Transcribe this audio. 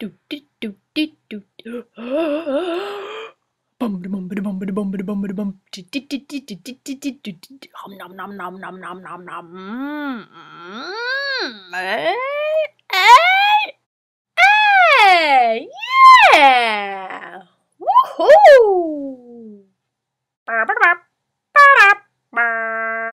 do do do do do do bum bum bum bum bum bum bum bum hum nom nom nom nom nom nom nom hey hey hey yeah woohoo